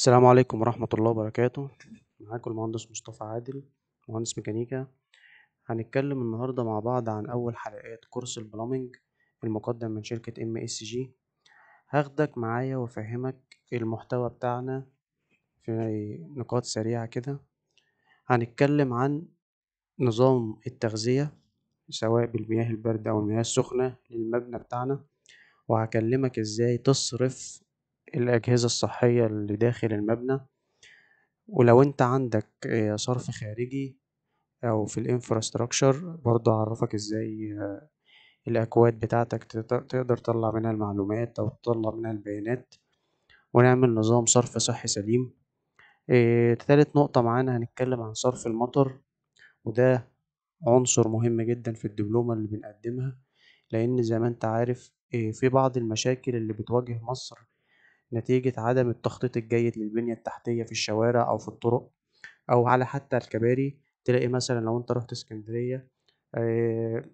السلام عليكم ورحمة الله وبركاته معاكم المهندس مصطفى عادل مهندس ميكانيكا هنتكلم النهاردة مع بعض عن أول حلقات كورس البلومنج المقدم من شركة ام اس جي هاخدك معايا وافهمك المحتوى بتاعنا في نقاط سريعة كده هنتكلم عن نظام التغذية سواء بالمياه الباردة أو المياه السخنة للمبنى بتاعنا وهكلمك ازاي تصرف الأجهزة الصحية اللي داخل المبنى ولو انت عندك آه، صرف خارجي او في الانفراستراكشر برضه اعرفك ازاي آه، الاكواد بتاعتك تقدر تطلع منها المعلومات او تطلع منها البيانات ونعمل نظام صرف صحي سليم آه، تالت نقطة معانا هنتكلم عن صرف المطر وده عنصر مهم جدا في الدبلومة اللي بنقدمها لأن زي ما انت عارف في بعض المشاكل اللي بتواجه مصر نتيجة عدم التخطيط الجيد للبنية التحتية في الشوارع أو في الطرق أو على حتى الكباري تلاقي مثلا لو أنت رحت اسكندرية آه،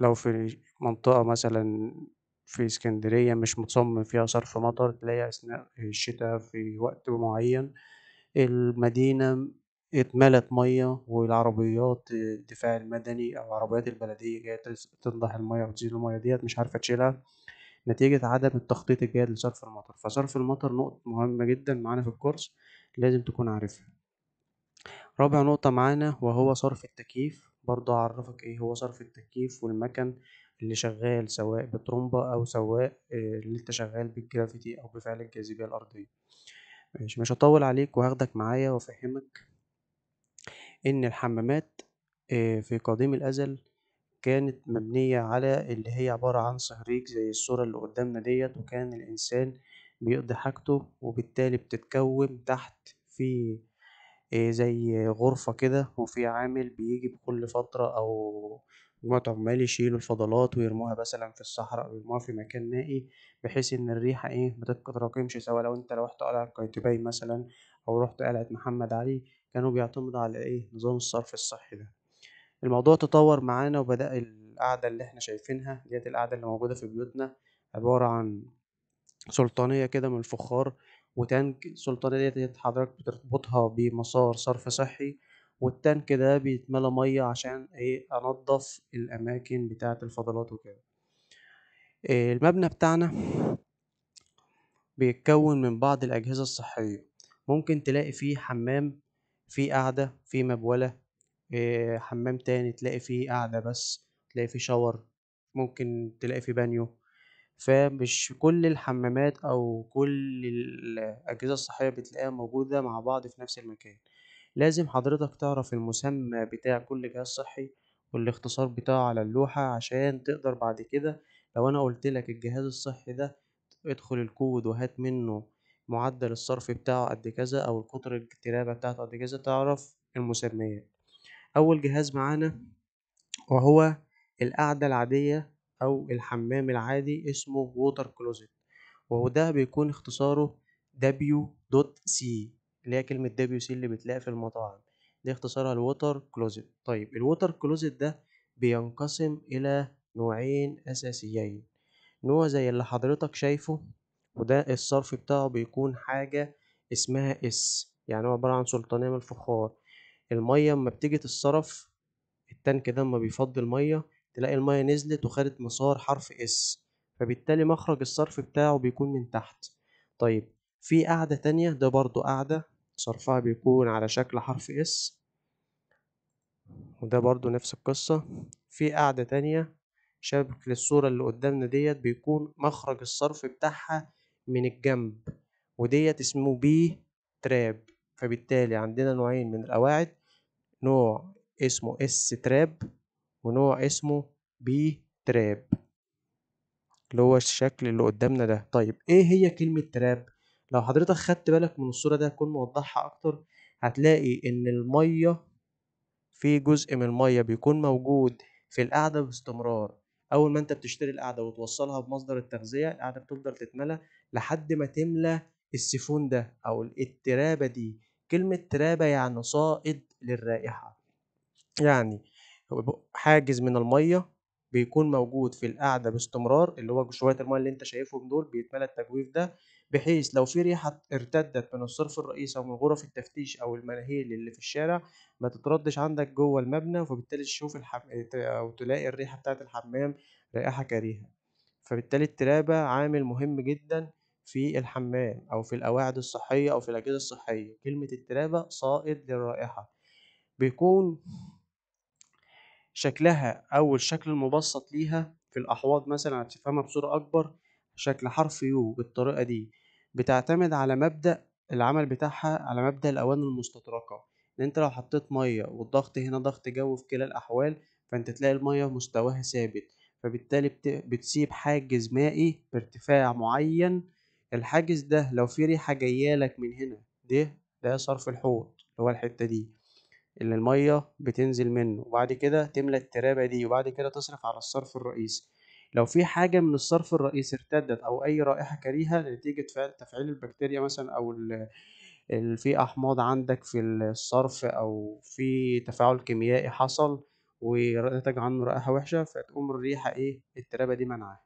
لو في منطقة مثلا في اسكندرية مش متصمم فيها صرف مطر تلاقي أثناء الشتاء في وقت معين المدينة اتملت مية والعربيات الدفاع المدني أو عربيات البلدية جاية تنضح المية وتزيل المية ديت مش عارفة تشيلها نتيجة عدم التخطيط الجيد لصرف المطر فصرف المطر نقطة مهمة جدا معانا في الكورس لازم تكون عارفها رابع نقطة معانا وهو صرف التكييف برضو أعرفك إيه هو صرف التكييف والمكن اللي شغال سواء بترومبا أو سواء آه، اللي أنت شغال بالجرافيتي أو بفعل الجاذبية الأرضية مش مش هطول عليك وهاخدك معايا وأفهمك إن الحمامات آه، في قديم الأزل كانت مبنية على اللي هي عبارة عن صهريج زي الصورة اللي قدامنا ديت وكان الإنسان بيقضي حاجته وبالتالي بتتكون تحت في آه، زي غرفة كده وفي عامل بيجي بكل فترة أو مجموعة عمال يشيلوا الفضلات ويرموها مثلا في الصحراء أو يرموها في مكان نائي بحيث إن الريحة إيه متتراكمش سواء لو أنت روحت قلعة قايتباي مثلا أو رحت قلعة محمد علي كانوا بيعتمدوا على إيه نظام الصرف الصحي ده. الموضوع تطور معانا وبدأ القعدة اللي احنا شايفينها ديت القعدة اللي موجودة في بيوتنا عبارة عن سلطانية كده من الفخار وتانك السلطانية ديت حضرتك بتربطها بمسار صرف صحي والتانك ده بيتملى مية عشان ايه انضف الاماكن بتاعة الفضلات وكده المبنى بتاعنا بيتكون من بعض الاجهزة الصحية ممكن تلاقي فيه حمام فيه قعدة فيه مبولة آه، حمام تاني تلاقي فيه قعدة بس تلاقي فيه شاور ممكن تلاقي فيه بانيو فمش كل الحمامات او كل الاجهزة الصحية بتلاقيها موجودة مع بعض في نفس المكان لازم حضرتك تعرف المسمى بتاع كل جهاز صحي والاختصار بتاعه على اللوحة عشان تقدر بعد كده لو انا لك الجهاز الصحي ده ادخل الكود وهات منه معدل الصرف بتاعه قد كذا او القطر الترابة بتاعته قد كذا تعرف المسميات أول جهاز معانا وهو القعدة العادية أو الحمام العادي اسمه ووتر كلوزت وده بيكون اختصاره W.C اللي هي كلمة WC اللي بتلاقي في المطاعم دي اختصارها الووتر كلوزت طيب الووتر كلوزت ده بينقسم إلى نوعين أساسيين نوع زي اللي حضرتك شايفه وده الصرف بتاعه بيكون حاجة اسمها اس يعني هو عبارة عن سلطانية من الفخار المية اما بتيجي تتصرف التانك ده اما بيفضي المية تلاقي المية نزلت وخدت مسار حرف اس فبالتالي مخرج الصرف بتاعه بيكون من تحت طيب في قاعدة تانية ده برضو قاعدة صرفها بيكون على شكل حرف اس وده برضو نفس القصة في قاعدة تانية شبك للصورة اللي قدامنا ديت بيكون مخرج الصرف بتاعها من الجنب وديت اسمه بي تراب فبالتالي عندنا نوعين من القواعد نوع اسمه اس تراب ونوع اسمه بي تراب اللي هو الشكل اللي قدامنا ده طيب ايه هي كلمة تراب لو حضرتك خدت بالك من الصورة ده هكون موضحها اكتر هتلاقي ان المية في جزء من المية بيكون موجود في القعدة باستمرار اول ما انت بتشتري القعدة وتوصلها بمصدر التغذية القعدة بتفضل تتملى لحد ما تملى السفون ده او الترابة دي كلمة ترابة يعني صائد للرائحة يعني حاجز من المية بيكون موجود في القعدة باستمرار اللي هو شوية المية اللي انت شايفهم دول بيتملى التجويف ده بحيث لو في ريحة ارتدت من الصرف الرئيسي أو من غرف التفتيش أو المناهيل اللي في الشارع ما تتردش عندك جوه المبنى فبالتالي تشوف الحم... أو تلاقي الريحة بتاعة الحمام رائحة كريهة فبالتالي الترابة عامل مهم جدا في الحمام أو في القواعد الصحية أو في الأجهزة الصحية كلمة الترابة صائد للرائحة بيكون شكلها أو الشكل المبسط ليها في الأحواض مثلا هتفهمها بصورة أكبر شكل حرف يو بالطريقة دي بتعتمد على مبدأ العمل بتاعها على مبدأ الأواني المستطرقة إن أنت لو حطيت مية والضغط هنا ضغط جو في كلا الأحوال فأنت تلاقي المية مستواها ثابت فبالتالي بتسيب حاجز مائي بارتفاع معين الحاجز ده لو في ريحة جايالك من هنا ده ده صرف الحوض اللي هو الحتة دي اللي المية بتنزل منه وبعد كده تملى الترابة دي وبعد كده تصرف على الصرف الرئيسي لو في حاجة من الصرف الرئيسي ارتدت أو أي رائحة كريهة نتيجة تفعيل البكتيريا مثلا أو في أحماض عندك في الصرف أو في تفاعل كيميائي حصل ونتج عنه رائحة وحشة فتقوم الريحة إيه الترابة دي منعاها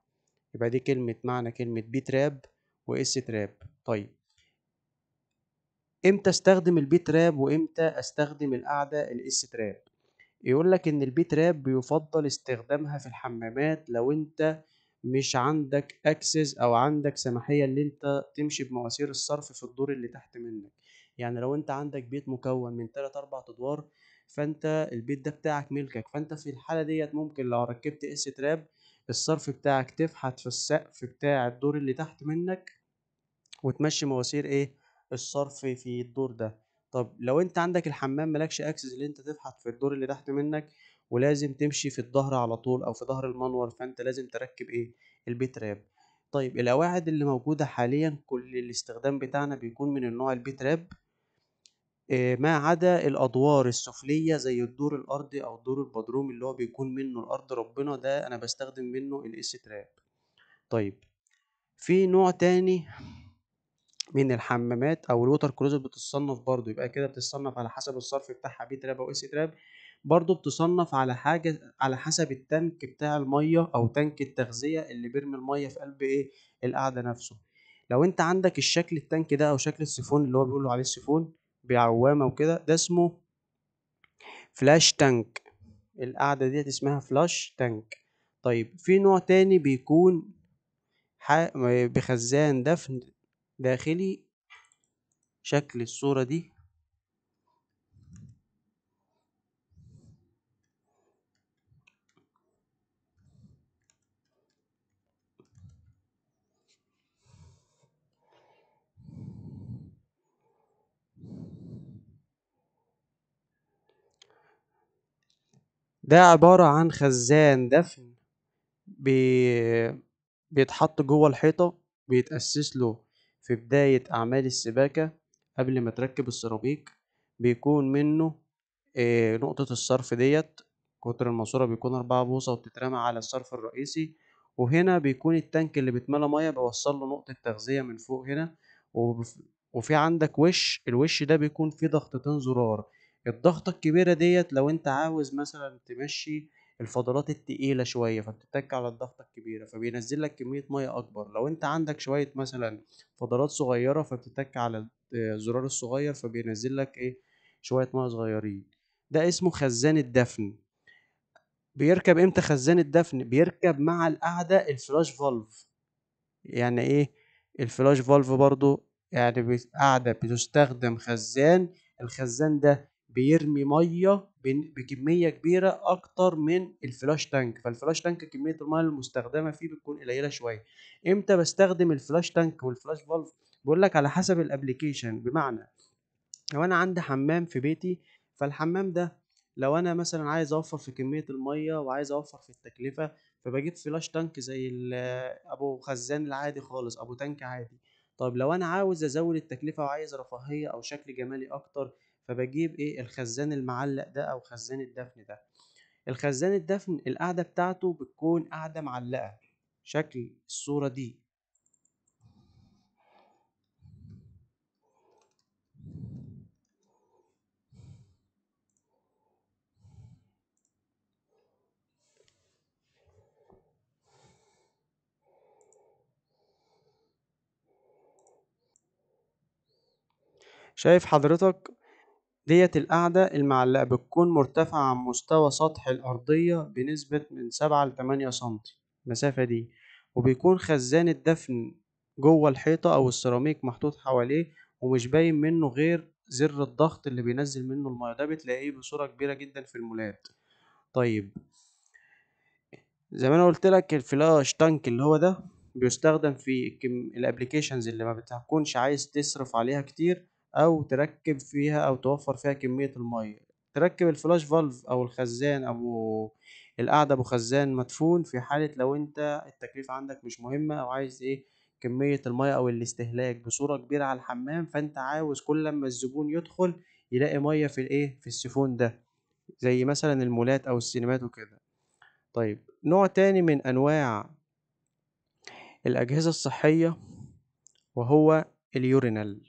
يبقى دي كلمة معنى كلمة بي تراب وإس تراب طيب امتى استخدم البيت راب وامتى استخدم القاعده الاس تراب يقول لك ان البيت راب بيفضل استخدامها في الحمامات لو انت مش عندك اكسس او عندك سماحيه ان انت تمشي بمواسير الصرف في الدور اللي تحت منك يعني لو انت عندك بيت مكون من 3 4 ادوار فانت البيت ده بتاعك ملكك فانت في الحاله ديت ممكن لو ركبت اس تراب الصرف بتاعك تفحت في السقف بتاع الدور اللي تحت منك وتمشي مواسير ايه الصرف في الدور ده طب لو انت عندك الحمام مالكش اكسس اللي انت تفحط في الدور اللي تحت منك ولازم تمشي في الظهر على طول او في ظهر المنور فانت لازم تركب ايه البيتراب طيب القواعد اللي موجوده حاليا كل الاستخدام بتاعنا بيكون من النوع البيتراب آه، ما عدا الادوار السفليه زي الدور الارضي او دور البدروم اللي هو بيكون منه الارض ربنا ده انا بستخدم منه الاس تراب طيب في نوع تاني من الحمامات او الووتر كلوزت بتتصنف برضو يبقى كده بتتصنف على حسب الصرف بتاعها بي تراب او اس تراب برضو بتصنف على حاجة على حسب التانك بتاع المية او تانك التغذية اللي بيرمي المية في قلب ايه القعدة نفسه لو انت عندك الشكل التانك ده او شكل السيفون اللي هو بيقولوا عليه السيفون بعوامة وكده ده اسمه فلاش تانك القاعدة ديت اسمها فلاش تانك طيب في نوع تاني بيكون بخزان دفن داخلي شكل الصورة دي ده عبارة عن خزان دفن بي... بيتحط جوه الحيطة بيتأسس له في بداية أعمال السباكة قبل ما تركب السيراميك بيكون منه آه، نقطة الصرف ديت قطر الماسورة بيكون أربعة بوصة وبتترمى على الصرف الرئيسي وهنا بيكون التانك اللي بيتملى مية بوصل له نقطة تغذية من فوق هنا وفي عندك وش الوش ده بيكون فيه ضغطتين زرار الضغطة الكبيرة ديت لو انت عاوز مثلا تمشي الفضلات التقيله شويه فبتتك على الضغطه الكبيره فبينزل لك كميه ميه اكبر لو انت عندك شويه مثلا فضلات صغيره فبتتك على الزرار الصغير فبينزل لك ايه شويه ميه صغيرين ده اسمه خزان الدفن بيركب امتى خزان الدفن بيركب مع القعده الفلاش فالف يعني ايه الفلاش فالف برضو يعني قاعدة بتستخدم خزان الخزان ده بيرمي ميه بكميه كبيره اكتر من الفلاش تانك فالفلاش تانك كميه الميه المستخدمه فيه بتكون قليله شويه امتى بستخدم الفلاش تانك والفلاش فالف بقول لك على حسب الابلكيشن بمعنى لو انا عندي حمام في بيتي فالحمام ده لو انا مثلا عايز اوفر في كميه الميه وعايز اوفر في التكلفه فبجيب فلاش تانك زي ابو خزان العادي خالص ابو تانك عادي طيب لو انا عاوز ازود التكلفه وعايز رفاهيه او شكل جمالي اكتر فبجيب ايه الخزان المعلق ده او خزان الدفن ده الخزان الدفن القاعدة بتاعته بتكون قاعدة معلقة شكل الصورة دي شايف حضرتك ديت القاعدة المعلقة بتكون مرتفعة عن مستوى سطح الأرضية بنسبة من سبعة لتمانية سنتي المسافة دي وبيكون خزان الدفن جوه الحيطة أو السيراميك محطوط حواليه ومش باين منه غير زر الضغط اللي بينزل منه المياه ده بتلاقيه بصورة كبيرة جدا في المولات طيب زي ما انا قلت لك الفلاش تانك اللي هو ده بيستخدم في الابلكيشنز اللي ما بتكونش عايز تصرف عليها كتير او تركب فيها او توفر فيها كمية المية تركب الفلاش فالف او الخزان او القعدة ابو خزان مدفون في حالة لو انت التكليف عندك مش مهمة او عايز ايه كمية المية او الاستهلاك بصورة كبيرة على الحمام فانت عاوز كل لما الزبون يدخل يلاقي مية في الايه في السيفون ده زي مثلا المولات او السينمات وكده طيب نوع تاني من انواع الأجهزة الصحية وهو اليورينال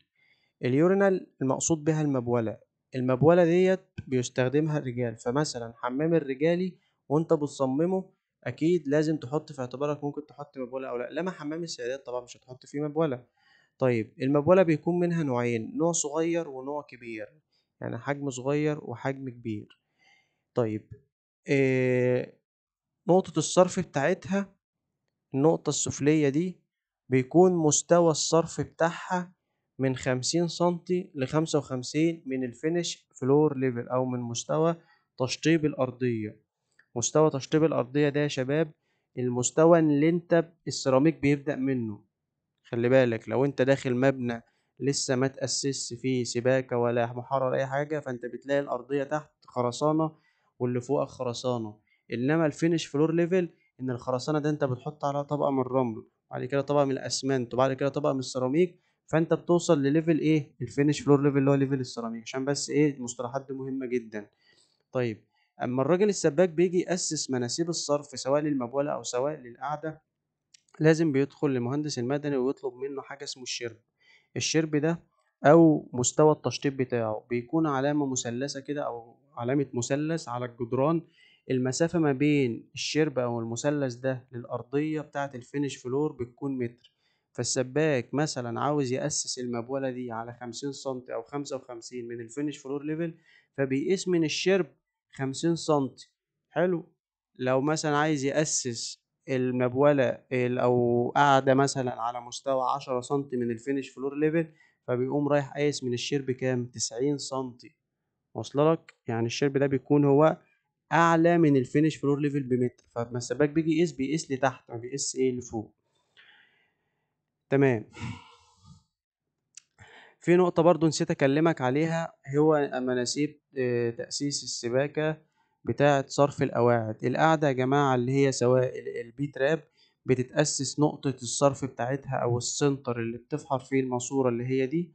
اليورينال المقصود بها المبولة المبولة ديت بيستخدمها الرجال فمثلا حمام الرجالي وانت بتصممه اكيد لازم تحط في اعتبارك ممكن تحط مبولة او لا لما حمام السيدات طبعا مش هتحط فيه مبولة طيب المبولة بيكون منها نوعين نوع صغير ونوع كبير يعني حجم صغير وحجم كبير طيب إيه نقطة الصرف بتاعتها النقطة السفلية دي بيكون مستوى الصرف بتاعها من 50 سم ل 55 من الفينش فلور ليفل او من مستوى تشطيب الارضيه مستوى تشطيب الارضيه ده يا شباب المستوى اللي انت السيراميك بيبدا منه خلي بالك لو انت داخل مبنى لسه ما تأسس فيه سباكه ولا محرر اي حاجه فانت بتلاقي الارضيه تحت خرسانه واللي فوقك خرسانه انما الفينش فلور ليفل ان الخرسانه ده انت بتحط عليها طبقه من الرمل وبعد كده طبقه من الاسمنت وبعد كده طبقه من السيراميك فانت بتوصل لليفل ايه الفينش فلور ليفل اللي هو ليفل السيراميك عشان بس ايه المصطلحات دي مهمه جدا طيب اما الراجل السباك بيجي ياسس مناسيب الصرف سواء للمبوله او سواء للقعده لازم بيدخل لمهندس المدني ويطلب منه حاجه اسمه الشرب الشرب ده او مستوى التشطيب بتاعه بيكون علامه مثلثه كده او علامه مثلث على الجدران المسافه ما بين الشرب او المثلث ده للارضيه بتاعه الفينش فلور بتكون متر فالسباك مثلا عاوز يأسس المبولة دي على خمسين سم أو خمسة وخمسين من الفينش فلور ليفل فبيقيس من الشرب خمسين سم حلو لو مثلا عايز يأسس المبولة أو قاعدة مثلا على مستوى عشرة سم من الفينش فلور ليفل فبيقوم رايح قايس من الشرب كام تسعين سم واصل لك يعني الشرب ده بيكون هو اعلى من الفينش فلور ليفل بمتر فما السباك بيجي يقيس بيقيس لتحت ما بيقيس ايه لفوق تمام في نقطة برضو نسيت أكلمك عليها هو مناسيب آه، تأسيس السباكة بتاعة صرف القواعد القاعدة يا جماعة اللي هي سواء البي تراب بتتأسس نقطة الصرف بتاعتها أو السنتر اللي بتفحر فيه الماسورة اللي هي دي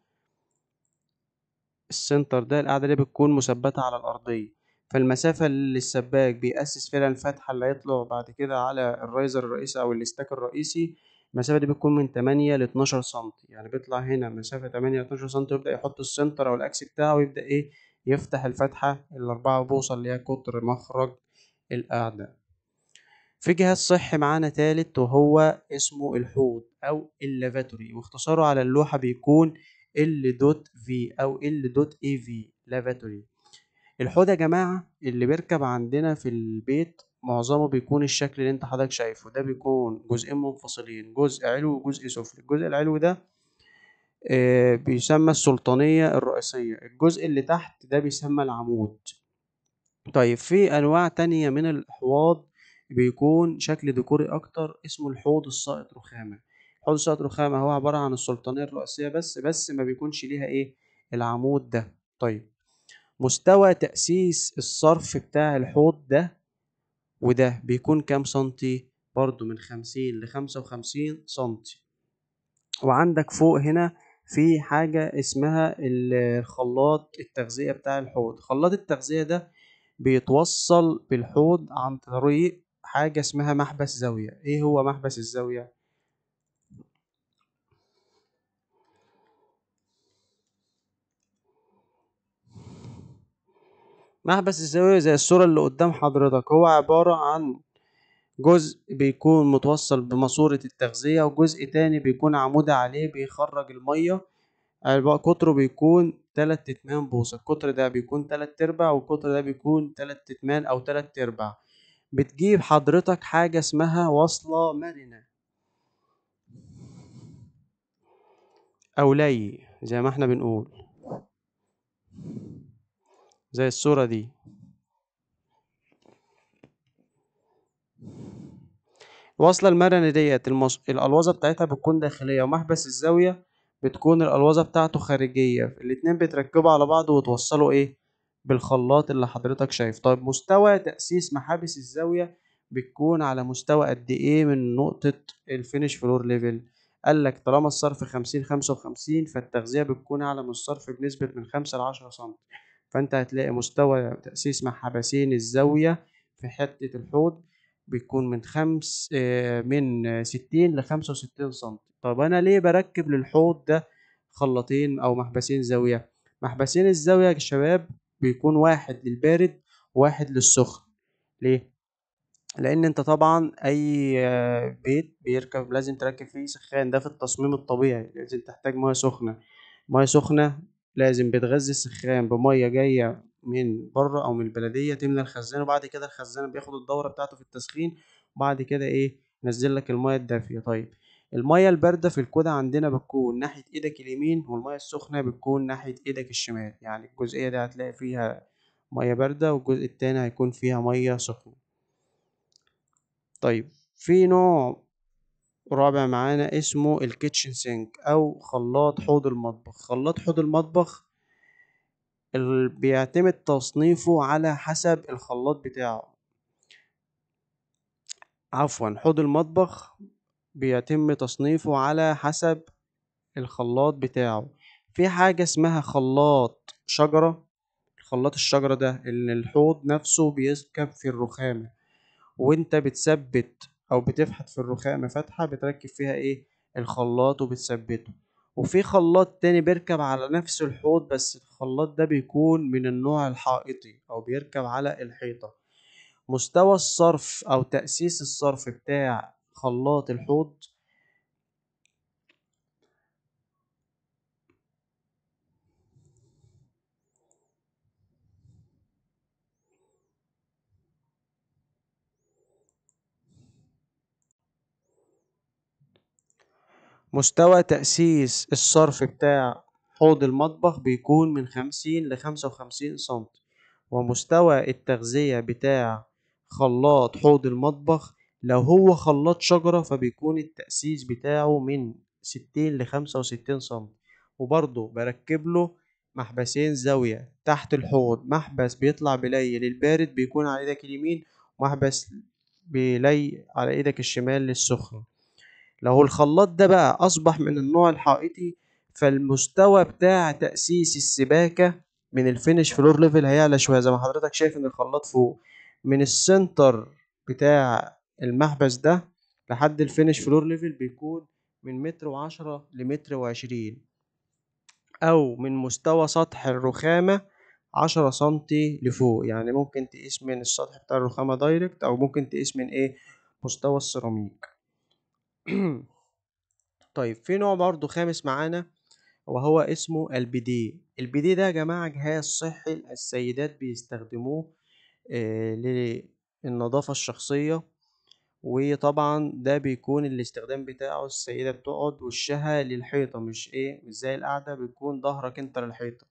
السنتر ده القاعدة دي بتكون مثبتة على الأرضية فالمسافة اللي السباك بيأسس فيها الفتحة اللي هيطلع بعد كده على الرايزر الرئيسي أو الاستاك الرئيسي المسافه دي بتكون من 8 ل 12 سم يعني بيطلع هنا مسافه 8 ل 12 سم ويبدا يحط السنتر او الاكس بتاعه ويبدا ايه يفتح الفتحه الاربعة بوصه اللي هي قطر مخرج الأعداء. في جهاز صحي معانا تالت وهو اسمه الحوض او اللافاتوري واختصاره على اللوحه بيكون ال دوت في او ال دوت اي في لافاتوري الحوض يا جماعه اللي بيركب عندنا في البيت معظمه بيكون الشكل اللي انت حضرتك شايفه ده بيكون جزئين منفصلين جزء علوي وجزء سفلي الجزء العلوي ده آه، بيسمى السلطانية الرئيسية الجزء اللي تحت ده بيسمى العمود طيب في أنواع تانية من الحواض بيكون شكل ديكوري أكتر اسمه الحوض السائط رخامة الحوض السائط رخامة هو عبارة عن السلطانية الرئيسية بس بس ما بيكونش ليها إيه العمود ده طيب مستوى تأسيس الصرف بتاع الحوض ده وده بيكون كام سنتي برضو من خمسين لخمسة وخمسين سنتي وعندك فوق هنا في حاجة اسمها الخلاط التغذية بتاع الحوض خلاط التغذية ده بيتوصل بالحوض عن طريق حاجة اسمها محبس زاوية ايه هو محبس الزاوية محبس الزاوية زي الصورة اللي قدام حضرتك هو عبارة عن جزء بيكون متوصل بماسورة التغذية وجزء تاني بيكون عمود عليه بيخرج المية قطره بيكون تلات تتمان بوصة القطر ده بيكون تلات ارباع والقطر ده بيكون تلات تتمان او تلات ارباع بتجيب حضرتك حاجة اسمها وصلة مرنة او لي زي ما احنا بنقول زي الصورة دي الوصلة المرنة ديت المص... الألوظة بتاعتها بتكون داخلية ومحبس الزاوية بتكون الألوظة بتاعته خارجية الاتنين بتركبوا على بعض وتوصلوا إيه بالخلاط اللي حضرتك شايف طيب مستوى تأسيس محابس الزاوية بتكون على مستوى قد إيه من نقطة الفينش فلور ليفل قال لك طالما الصرف خمسين خمسة وخمسين فالتغذية بتكون أعلى من الصرف بنسبة من خمسة لعشرة سنتي فانت هتلاقي مستوى تأسيس محبسين الزاوية في حتة الحوض بيكون من خمس آه، من ستين لخمسة وستين سنتي طب أنا ليه بركب للحوض ده خلاطين أو محبسين زاوية محبسين الزاوية يا شباب بيكون واحد للبارد واحد للسخن ليه؟ لأن أنت طبعا أي آه، بيت بيركب لازم تركب فيه سخان ده في التصميم الطبيعي لازم تحتاج مياه سخنة مياه سخنة لازم بتغذي السخان بميه جايه من بره او من البلديه تملى الخزانه وبعد كده الخزانه بياخد الدوره بتاعته في التسخين وبعد كده ايه نزل لك الميه الدافيه طيب الميه البارده في الكوده عندنا بتكون ناحيه ايدك اليمين والميه السخنه بتكون ناحيه ايدك الشمال يعني الجزئيه دي هتلاقي فيها ميه بارده والجزء التاني هيكون فيها ميه سخنه طيب في نوع رابع معانا اسمه الكيتشن سينك او خلاط حوض المطبخ خلاط حوض المطبخ بيعتمد تصنيفه على حسب الخلاط بتاعه عفوا حوض المطبخ بيتم تصنيفه على حسب الخلاط بتاعه في حاجة اسمها خلاط شجرة خلاط الشجرة ده ان الحوض نفسه بيسكب في الرخامة وانت بتثبت او بتفحت في الرخام فتحه بتركب فيها ايه الخلاط وبتثبته وفي خلاط تاني بيركب على نفس الحوض بس الخلاط ده بيكون من النوع الحائطي او بيركب على الحيطه مستوى الصرف او تاسيس الصرف بتاع خلاط الحوض مستوى تأسيس الصرف بتاع حوض المطبخ بيكون من خمسين لخمسة وخمسين سنتي ومستوى التغذية بتاع خلاط حوض المطبخ لو هو خلاط شجرة فبيكون التأسيس بتاعه من ستين لخمسة وستين سنتي وبرضه بركب له محبسين زاوية تحت الحوض محبس بيطلع بلي للبارد بيكون على ايدك اليمين ومحبس بلي على ايدك الشمال للسخن لو الخلاط ده بقى أصبح من النوع الحائطي فالمستوى بتاع تأسيس السباكة من الفينش فلور ليفل هيعلى شوية زي ما حضرتك شايف إن الخلاط فوق من السنتر بتاع المحبس ده لحد الفينش فلور ليفل بيكون من متر وعشرة لمتر وعشرين أو من مستوى سطح الرخامة عشرة سنتي لفوق يعني ممكن تقيس من السطح بتاع الرخامة دايركت أو ممكن تقيس من إيه مستوى السيراميك طيب في نوع برضو خامس معانا وهو اسمه البيدي البيدي ده يا جماعة جهاز صحي السيدات بيستخدموه آه، للنظافة الشخصية وطبعا ده بيكون الاستخدام بتاعه السيدة بتقعد وشها للحيطة مش ايه مش زي القعدة بيكون ظهرك انت للحيطة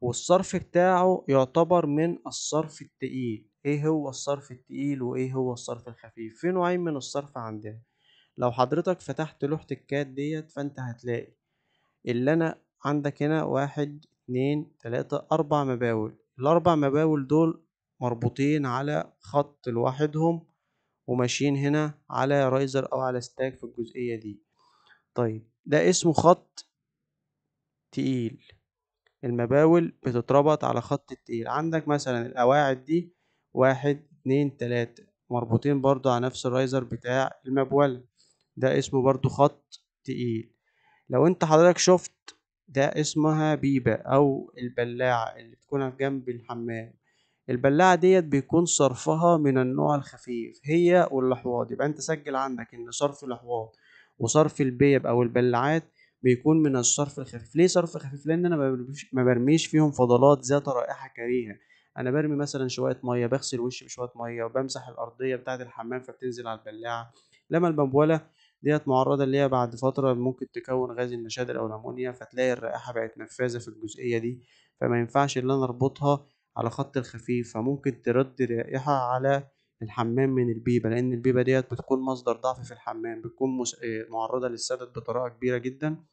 والصرف بتاعه يعتبر من الصرف التقيل ايه هو الصرف التقيل وايه هو الصرف الخفيف في نوعين من الصرف عندنا لو حضرتك فتحت لوحة الكاد ديت فانت هتلاقي اللي انا عندك هنا واحد اتنين تلاتة اربع مباول الاربع مباول دول مربوطين على خط لوحدهم وماشيين هنا على رايزر او على ستاك في الجزئية دي طيب ده اسمه خط تقيل المباول بتتربط على خط التقيل عندك مثلا القواعد دي واحد اتنين تلاتة مربوطين برضو على نفس الرايزر بتاع المبولة ده اسمه برضو خط تقيل لو انت حضرتك شفت ده اسمها بيبة او البلاعة اللي بتكون جنب الحمام البلاعة ديت بيكون صرفها من النوع الخفيف هي والأحواض يبقى انت سجل عندك ان صرف الأحواض وصرف البيب او البلاعات بيكون من الصرف الخفيف ليه صرف خفيف لان انا ما برميش فيهم فضلات ذات رائحة كريهة انا برمي مثلا شوية مية بغسل وشي بشوية مية وبمسح الارضية بتاعة الحمام فبتنزل على البلاعة لما البنبولة ديت معرضة ليها بعد فترة ممكن تكون غاز المشادر أو الأمونيا فتلاقي الرائحة بقت نفاذة في الجزئية دي فما ينفعش إن أنا أربطها على خط الخفيف فممكن ترد رائحة على الحمام من البيبة لأن البيبة ديت بتكون مصدر ضعف في الحمام بتكون آه، معرضة للسدد بطريقة كبيرة جدا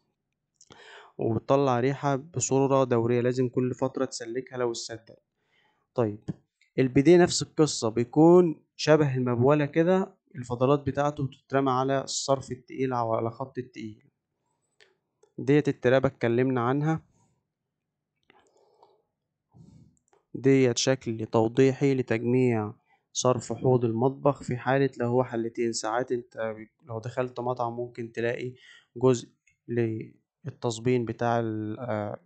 وبتطلع ريحة بصورة دورية لازم كل فترة تسلكها لو اتسدد طيب البيديه نفس القصة بيكون شبه المبولة كده الفضلات بتاعته بتترمى على الصرف التقيل أو على خط التقيل ديت الترابة اتكلمنا عنها ديت شكل توضيحي لتجميع صرف حوض المطبخ في حالة لو هو حلتين ساعات انت لو دخلت مطعم ممكن تلاقي جزء للتصبين بتاع آه،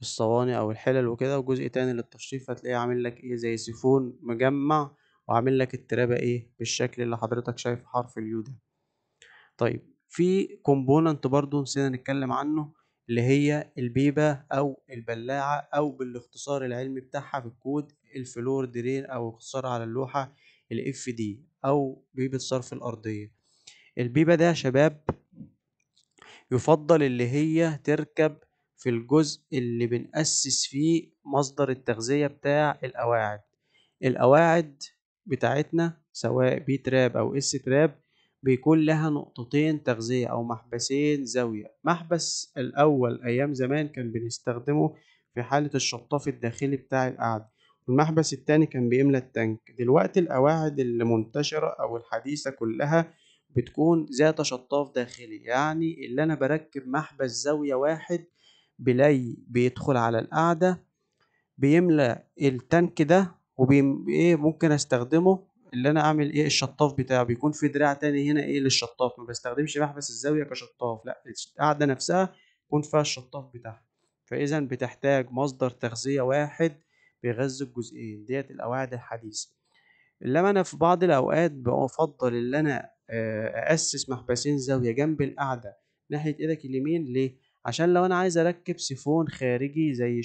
الصواني او الحلل وكده وجزء تاني للتشطيف هتلاقيه عامل لك ايه زي سيفون مجمع وعامل لك الترابة ايه بالشكل اللي حضرتك شايف حرف اليو ده طيب في كومبوننت برضو نسينا نتكلم عنه اللي هي البيبة او البلاعة او بالاختصار العلمي بتاعها في الكود الفلور درين او اختصار على اللوحة الاف دي او بيبة صرف الارضية البيبة ده يا شباب يفضل اللي هي تركب في الجزء اللي بنأسس فيه مصدر التغذية بتاع القواعد القواعد بتاعتنا سواء بي تراب أو اس تراب بيكون لها نقطتين تغذية أو محبسين زاوية محبس الأول أيام زمان كان بنستخدمه في حالة الشطاف الداخلي بتاع القعد والمحبس التاني كان بيملى التانك دلوقتي القواعد اللي منتشرة أو الحديثة كلها بتكون ذات شطاف داخلي يعني اللي أنا بركب محبس زاوية واحد بلاي بيدخل على القعدة بيملى التانك ده وايه ممكن استخدمه اللي انا اعمل ايه الشطاف بتاعه بيكون في دراع تاني هنا ايه للشطاف ما بستخدمش محبس الزاويه كشطاف لا القاعده نفسها يكون فيها الشطاف بتاعها فاذا بتحتاج مصدر تغذيه واحد بيغذي الجزئين ديت القواعد الحديثه انما انا في بعض الاوقات بفضل ان انا آه، اسس محبسين زاويه جنب القاعده ناحيه ايدك اليمين ليه عشان لو انا عايز اركب سيفون خارجي زي